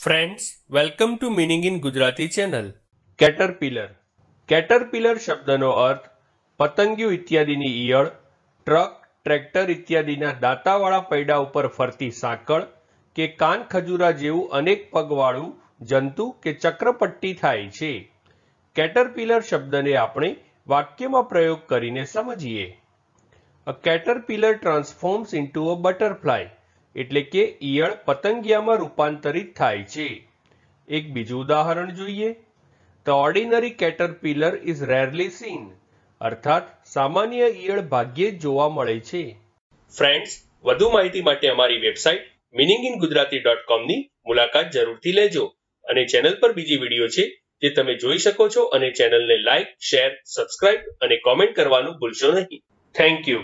friends welcome to meaning in Gujarati channel caterpillar caterpillar શબ્દનો અર્થ પતંગિયું ઇત્યાદિની ઈયળ ટ્રક ટ્રેક્ટર ઇત્યાદિના દાંતાવાળા પૈડા ઉપર ફરતી સાંકળ કે કાન ખજૂરા જેવું અનેક પગવાળું જંતુ કે ચક્રપટ્ટી થાય છે કેટરપિલર શબ્દને આપણે વાક્યમાં પ્રયોગ કરીને સમજીએ a caterpillar transforms into a butterfly એટલે કે ઈયળ પતંગિયામાં રૂપાંતરિત થાય છે એક બીજું ઉદાહરણ જોઈએ the ordinary caterpillar is rarely seen અર્થાત સામાન્ય ઈયળ ભાગ્યે જ જોવા મળે છે ફ્રેન્ડ્સ વધુ માહિતી માટે અમારી website meaning in Gujarati dot કોમની મુલાકાત જરૂરથી લેજો અને ચેનલ પર બીજી વિડીયો છે જે તમે જોઈ શકો છો અને ચેનલને લાઇક શેર સબસ્ક્રાઇબ અને કોમેન્ટ કરવાનું ભૂલશો નહીં થેન્ક યુ